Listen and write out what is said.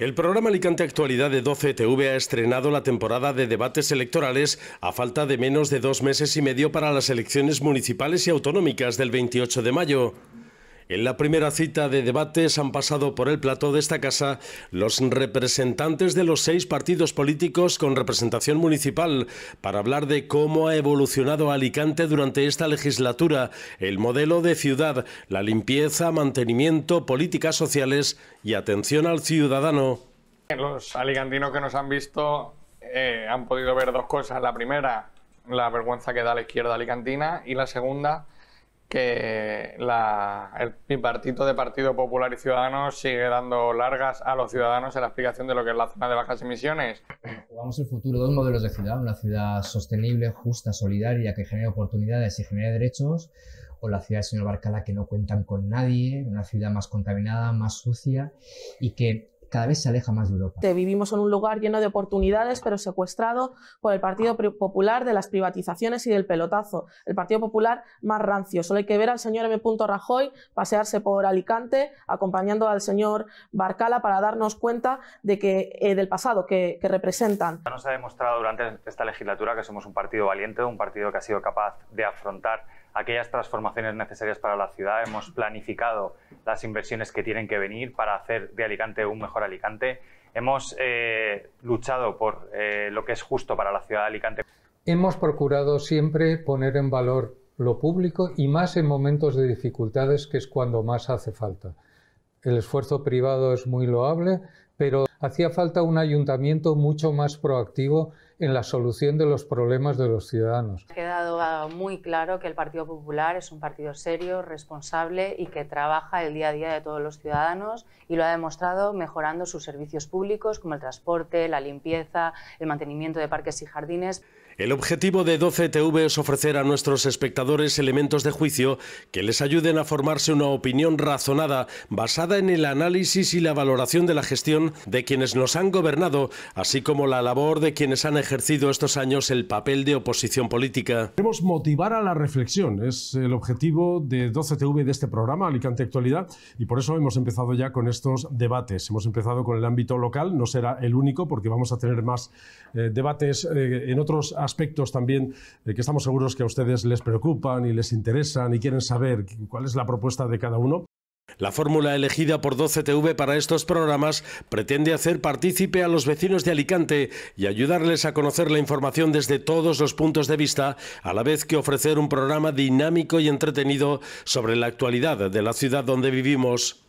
El programa Alicante Actualidad de 12TV ha estrenado la temporada de debates electorales a falta de menos de dos meses y medio para las elecciones municipales y autonómicas del 28 de mayo. En la primera cita de debates han pasado por el plató de esta casa los representantes de los seis partidos políticos con representación municipal para hablar de cómo ha evolucionado Alicante durante esta legislatura, el modelo de ciudad, la limpieza, mantenimiento, políticas sociales y atención al ciudadano. Los alicantinos que nos han visto eh, han podido ver dos cosas. La primera, la vergüenza que da la izquierda alicantina y la segunda, que el bipartito de Partido Popular y Ciudadanos sigue dando largas a los ciudadanos en la explicación de lo que es la zona de bajas emisiones. Jugamos el futuro, dos modelos de ciudad, una ciudad sostenible, justa, solidaria, que genere oportunidades y genere derechos, o la ciudad del señor Barcala que no cuentan con nadie, una ciudad más contaminada, más sucia y que cada vez se aleja más de Europa. Vivimos en un lugar lleno de oportunidades, pero secuestrado por el Partido Popular de las privatizaciones y del pelotazo. El Partido Popular más rancio. Solo hay que ver al señor M. Rajoy pasearse por Alicante acompañando al señor Barcala para darnos cuenta de que, eh, del pasado que, representan. nos ha demostrado durante esta legislatura que somos un partido valiente, un partido que ha sido capaz de afrontar aquellas transformaciones necesarias para la ciudad, hemos planificado las inversiones que tienen que venir para hacer de Alicante un mejor Alicante, hemos eh, luchado por eh, lo que es justo para la ciudad de Alicante. Hemos procurado siempre poner en valor lo público y más en momentos de dificultades, que es cuando más hace falta. El esfuerzo privado es muy loable, pero hacía falta un ayuntamiento mucho más proactivo en la solución de los problemas de los ciudadanos. Ha quedado ah, muy claro que el Partido Popular es un partido serio, responsable y que trabaja el día a día de todos los ciudadanos y lo ha demostrado mejorando sus servicios públicos como el transporte, la limpieza, el mantenimiento de parques y jardines. El objetivo de 12TV es ofrecer a nuestros espectadores elementos de juicio que les ayuden a formarse una opinión razonada basada en el análisis y la valoración de la gestión de quienes nos han gobernado, así como la labor de quienes han ejercido ejercido estos años el papel de oposición política. Queremos motivar a la reflexión, es el objetivo de 12TV de este programa, Alicante Actualidad, y por eso hemos empezado ya con estos debates. Hemos empezado con el ámbito local, no será el único porque vamos a tener más eh, debates eh, en otros aspectos también eh, que estamos seguros que a ustedes les preocupan y les interesan y quieren saber cuál es la propuesta de cada uno. La fórmula elegida por 12TV para estos programas pretende hacer partícipe a los vecinos de Alicante y ayudarles a conocer la información desde todos los puntos de vista, a la vez que ofrecer un programa dinámico y entretenido sobre la actualidad de la ciudad donde vivimos.